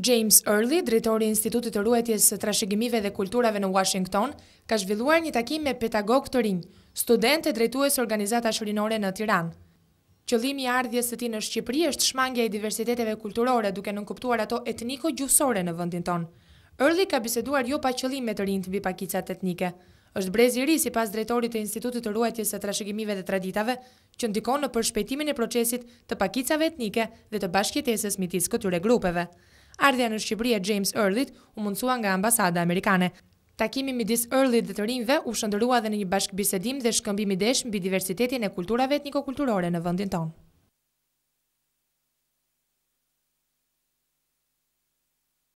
James Early, drejtori Institutit të Ruetjes së Trashëgimive dhe Kulturave në Washington, ka zhvilluar një takim me pedagogë të rinj, studentë e drejtues organizata shërinore në Tiran. Qëllimi i ardhjes së tij në Shqipëri është shmangja e diversiteteve kulturore duke nënkuptuar ato etniko-gjuhësore në vendin ton. Early ka biseduar jo pa qëllim me të rinjt mbi pakicat etnike. Është brez i ri sipas drejtorit të Institutit të Ruetjes së Trashëgimive dhe Traditave, që ndikon në përshpejtimin e procesit të pakicave etnike dhe të bashkëjetesës midis këtyre grupeve ardhja në Shqipëri e James Earlit u mundësua nga ambasada amerikane. Takimi midis Earlit dhe të rinjve u shëndërua dhe në një bashkëbisedim dhe shkëmbimi desh mbi diversitetin e kulturave etniko-kulturore në vëndin tonë.